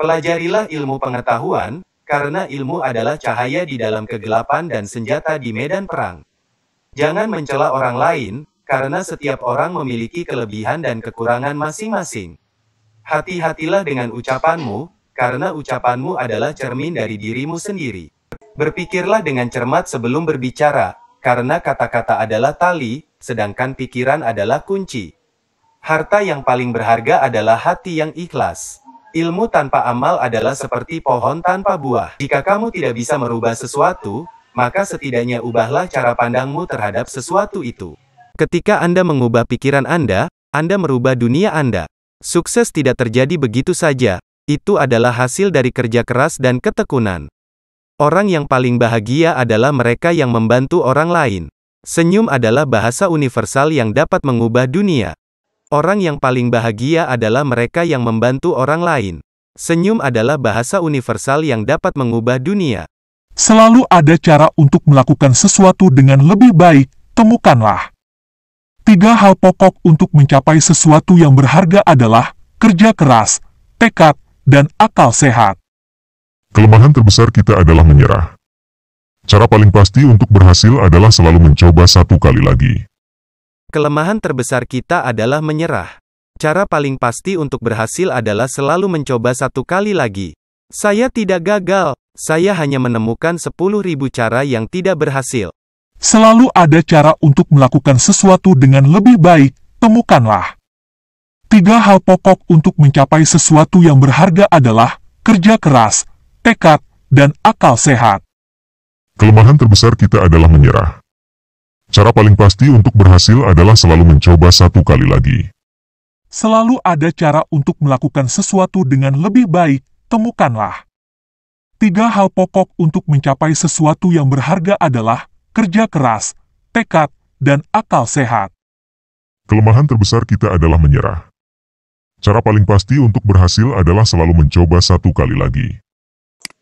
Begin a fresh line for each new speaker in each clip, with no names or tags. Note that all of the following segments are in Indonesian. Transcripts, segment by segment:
Pelajarilah ilmu pengetahuan, karena ilmu adalah cahaya di dalam kegelapan dan senjata di medan perang. Jangan mencela orang lain, karena setiap orang memiliki kelebihan dan kekurangan masing-masing. Hati-hatilah dengan ucapanmu, karena ucapanmu adalah cermin dari dirimu sendiri. Berpikirlah dengan cermat sebelum berbicara, karena kata-kata adalah tali, sedangkan pikiran adalah kunci. Harta yang paling berharga adalah hati yang ikhlas. Ilmu tanpa amal adalah seperti pohon tanpa buah. Jika kamu tidak bisa merubah sesuatu, maka setidaknya ubahlah cara pandangmu terhadap sesuatu itu. Ketika Anda mengubah pikiran Anda, Anda merubah dunia Anda. Sukses tidak terjadi begitu saja, itu adalah hasil dari kerja keras dan ketekunan. Orang yang paling bahagia adalah mereka yang membantu orang lain. Senyum adalah bahasa universal yang dapat mengubah dunia. Orang yang paling bahagia adalah mereka yang membantu orang lain. Senyum adalah bahasa universal yang dapat mengubah dunia.
Selalu ada cara untuk melakukan sesuatu dengan lebih baik, temukanlah. Tiga hal pokok untuk mencapai sesuatu yang berharga adalah kerja keras, tekad,
dan akal sehat. Kelemahan terbesar kita adalah menyerah. Cara paling pasti untuk berhasil adalah selalu mencoba satu kali lagi.
Kelemahan terbesar kita adalah menyerah. Cara paling pasti untuk berhasil adalah selalu mencoba satu kali lagi. Saya tidak gagal, saya hanya menemukan 10.000 cara
yang tidak berhasil. Selalu ada cara untuk melakukan sesuatu dengan lebih baik, temukanlah. Tiga hal pokok untuk mencapai sesuatu yang berharga
adalah kerja keras, tekad, dan akal sehat. Kelemahan terbesar kita adalah menyerah. Cara paling pasti untuk berhasil adalah selalu mencoba satu kali lagi.
Selalu ada cara untuk melakukan sesuatu dengan lebih baik, temukanlah. Tiga hal pokok untuk mencapai sesuatu yang berharga adalah kerja keras, tekad, dan akal sehat.
Kelemahan terbesar kita adalah menyerah. Cara paling pasti untuk berhasil adalah selalu mencoba satu kali lagi.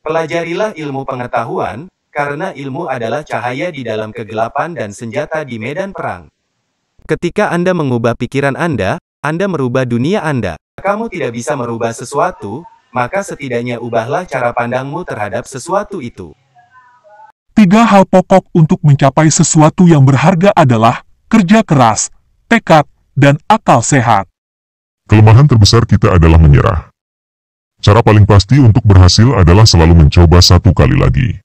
Pelajarilah ilmu pengetahuan, karena ilmu adalah cahaya di dalam kegelapan dan senjata di medan perang. Ketika Anda mengubah pikiran Anda, Anda merubah dunia Anda. Kamu tidak bisa merubah sesuatu, maka setidaknya ubahlah cara pandangmu terhadap sesuatu itu.
Tiga hal pokok untuk mencapai sesuatu yang berharga adalah kerja keras, tekad, dan akal sehat.
Kelemahan terbesar kita adalah menyerah. Cara paling pasti untuk berhasil adalah selalu mencoba satu kali lagi.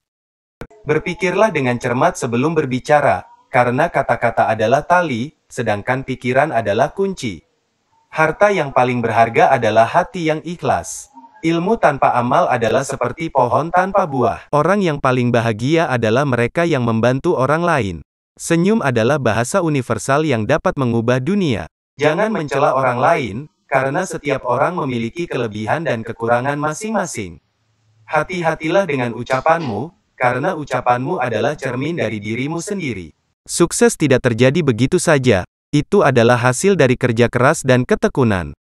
Berpikirlah
dengan cermat sebelum berbicara, karena kata-kata adalah tali, sedangkan pikiran adalah kunci. Harta yang paling berharga adalah hati yang ikhlas. Ilmu tanpa amal adalah seperti pohon tanpa buah. Orang yang paling bahagia adalah mereka yang membantu orang lain. Senyum adalah bahasa universal yang dapat mengubah dunia. Jangan mencela orang lain, karena setiap orang memiliki kelebihan dan kekurangan masing-masing. Hati-hatilah dengan ucapanmu, karena ucapanmu adalah cermin dari dirimu sendiri. Sukses tidak terjadi begitu saja, itu adalah hasil dari kerja keras dan ketekunan.